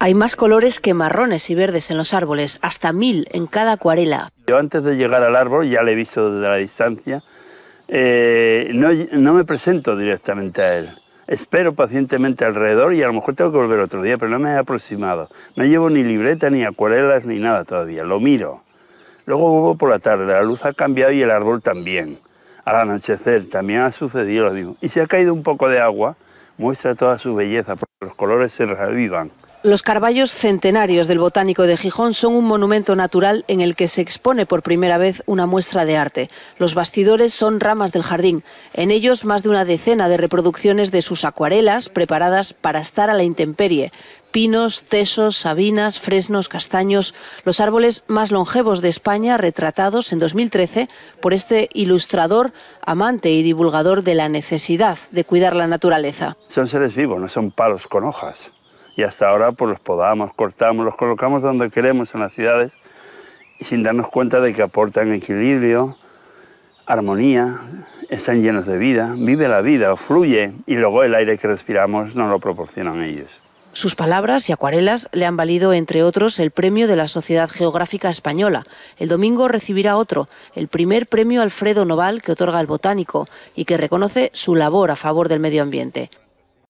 Hay más colores que marrones y verdes en los árboles, hasta mil en cada acuarela. Yo antes de llegar al árbol, ya le he visto desde la distancia, eh, no, no me presento directamente a él. Espero pacientemente alrededor y a lo mejor tengo que volver otro día, pero no me he aproximado. No llevo ni libreta, ni acuarelas, ni nada todavía. Lo miro. Luego vuelvo por la tarde. La luz ha cambiado y el árbol también. Al anochecer también ha sucedido lo mismo. Y si ha caído un poco de agua, muestra toda su belleza, porque los colores se revivan. Los carballos centenarios del Botánico de Gijón son un monumento natural en el que se expone por primera vez una muestra de arte. Los bastidores son ramas del jardín. En ellos más de una decena de reproducciones de sus acuarelas preparadas para estar a la intemperie. Pinos, tesos, sabinas, fresnos, castaños, los árboles más longevos de España retratados en 2013 por este ilustrador, amante y divulgador de la necesidad de cuidar la naturaleza. Son seres vivos, no son palos con hojas y hasta ahora pues los podamos, cortamos, los colocamos donde queremos en las ciudades sin darnos cuenta de que aportan equilibrio, armonía, están llenos de vida, vive la vida, fluye y luego el aire que respiramos nos lo proporcionan ellos. Sus palabras y acuarelas le han valido, entre otros, el premio de la Sociedad Geográfica Española. El domingo recibirá otro, el primer premio Alfredo Noval que otorga el botánico y que reconoce su labor a favor del medio ambiente.